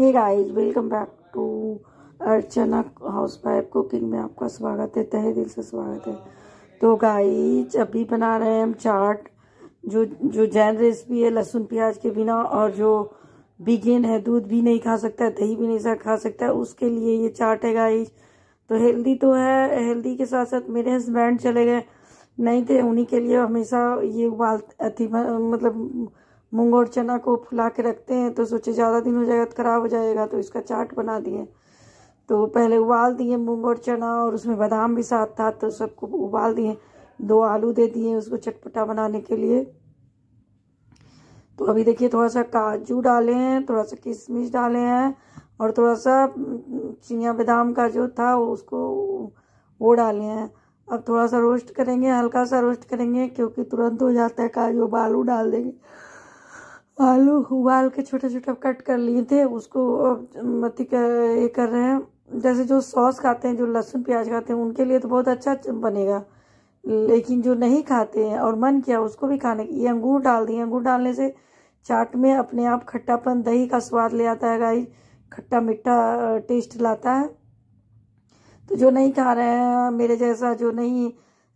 hey guys welcome back to Archana housewife cooking में आपका स्वागत है तहे दिल से स्वागत है तो गाइस अभी बना रहे हैं हम चाट जो जो जैन रेसिपी है लहसुन प्याज के बिना और जो बिगेन है दूध भी नहीं खा सकता है दही भी नहीं खा सकता है उसके लिए ये चाट है गाइस तो हेल्दी तो है हेल्दी के साथ साथ मेरे हस्बैंड चले गए नहीं थे उन्हीं के लिए हमेशा ये उबाल अति मतलब मूंग और चना को फुला के रखते हैं तो सोचे ज़्यादा दिन हो जाएगा तो ख़राब हो जाएगा तो इसका चाट बना दिए तो पहले उबाल दिए मूंग और चना और उसमें बादाम भी साथ था तो सबको उबाल दिए दो आलू दे दिए उसको चटपटा बनाने के लिए तो अभी देखिए थोड़ा सा काजू डाले हैं थोड़ा सा किशमिश डाले हैं और थोड़ा सा हम्म, चिया बादाम का जो था उसको वो डाले हैं अब थोड़ा सा रोस्ट करेंगे हल्का सा रोस्ट करेंगे क्योंकि तुरंत हो जाता है काजू बालू डाल देंगे आलू उबाल के छोटे छोटे कट कर लिए थे उसको मती कर ये कर रहे हैं जैसे जो सॉस खाते हैं जो लहसुन प्याज खाते हैं उनके लिए तो बहुत अच्छा बनेगा लेकिन जो नहीं खाते हैं और मन किया उसको भी खाने की ये अंगूर डाल दिए अंगूर डालने से चाट में अपने आप खट्टापन दही का स्वाद ले आता है गाई खट्टा मिट्टा टेस्ट लाता है तो जो नहीं खा रहे हैं मेरे जैसा जो नहीं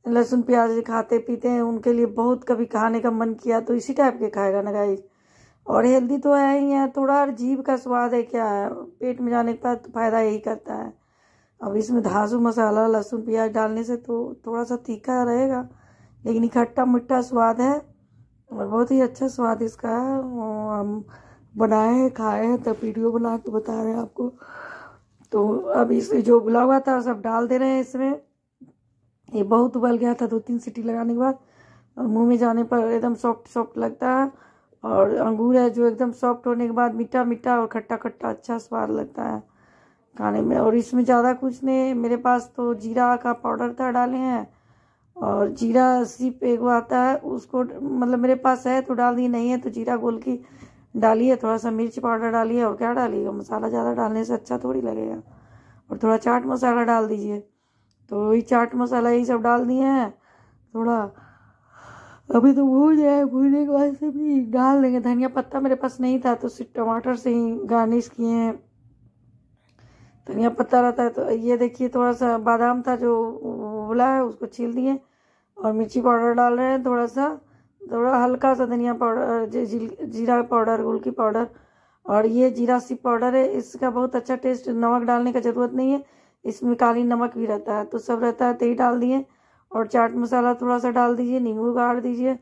लहसुन प्याज खाते पीते हैं उनके लिए बहुत कभी खाने का मन किया तो इसी टाइप के खाएगा ना गाई और हेल्दी तो है ही है थोड़ा और जीभ का स्वाद है क्या है पेट में जाने के बाद तो फ़ायदा यही करता है अब इसमें धासु मसाला लहसुन प्याज डालने से तो थोड़ा सा तीखा रहेगा लेकिन इकट्ठा मिट्टा स्वाद है और बहुत ही अच्छा स्वाद इसका है हम बनाए हैं खाए हैं तब वीडियो बना के बता रहे हैं आपको तो अब इसे जो बुला हुआ था सब डाल दे रहे हैं इसमें ये बहुत उबल गया था दो तीन सीटी लगाने के बाद और मुंह में जाने पर एकदम सॉफ्ट सॉफ्ट लगता है और अंगूर है जो एकदम सॉफ्ट होने के बाद मीठा मीठा और खट्टा खट्टा अच्छा स्वाद लगता है खाने में और इसमें ज़्यादा कुछ नहीं मेरे पास तो जीरा का पाउडर था डाले हैं और जीरा सिप एक आता है उसको मतलब मेरे पास है तो डाल दिए नहीं है तो जीरा गोल की डालिए थोड़ा सा मिर्च पाउडर डालिए और क्या डालिएगा मसाला ज़्यादा डालने से अच्छा थोड़ी लगेगा और थोड़ा चाट मसाला डाल दीजिए तो वही चाट मसाला यही सब डाल दिए हैं थोड़ा अभी तो भूल जाए भूलने के बाद से भी डाल देंगे धनिया पत्ता मेरे पास नहीं था तो सिर्फ टमाटर से ही गार्निश किए हैं धनिया पत्ता रहता है तो ये देखिए थोड़ा सा बादाम था जो उबला है उसको छील दिए और मिर्ची पाउडर डाल रहे हैं थोड़ा सा थोड़ा हल्का सा धनिया पाउडर जीरा पाउडर गुलकी पाउडर और ये जीरा सी पाउडर है इसका बहुत अच्छा टेस्ट नमक डालने का ज़रूरत नहीं है इसमें काली नमक भी रहता है तो सब रहता है तेल तो डाल दिए और चाट मसाला थोड़ा सा डाल दीजिए नींबू गाड़ दीजिए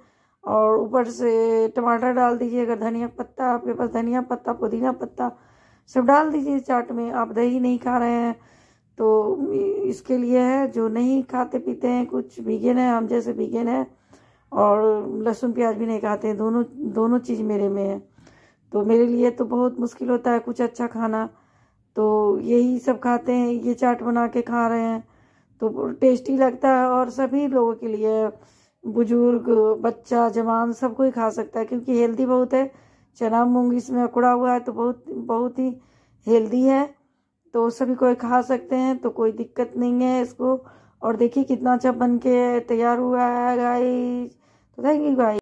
और ऊपर से टमाटर डाल दीजिए अगर धनिया पत्ता आपके पास धनिया पत्ता पुदीना पत्ता सब डाल दीजिए चाट में आप दही नहीं खा रहे हैं तो इसके लिए है जो नहीं खाते पीते हैं कुछ वीगन है हम जैसे वीगन है और लहसुन प्याज भी नहीं खाते हैं दोनों दोनों चीज़ मेरे में है तो मेरे लिए तो बहुत मुश्किल होता है कुछ अच्छा खाना तो यही सब खाते हैं ये चाट बना के खा रहे हैं तो टेस्टी लगता है और सभी लोगों के लिए बुजुर्ग बच्चा जवान सब कोई खा सकता है क्योंकि हेल्दी बहुत है चना मूंग इसमें अकड़ा हुआ है तो बहुत बहुत ही हेल्दी है तो सभी कोई खा सकते हैं तो कोई दिक्कत नहीं है इसको और देखिए कितना अच्छा बन के तैयार हुआ है गाइस तो थैंक यू गाइस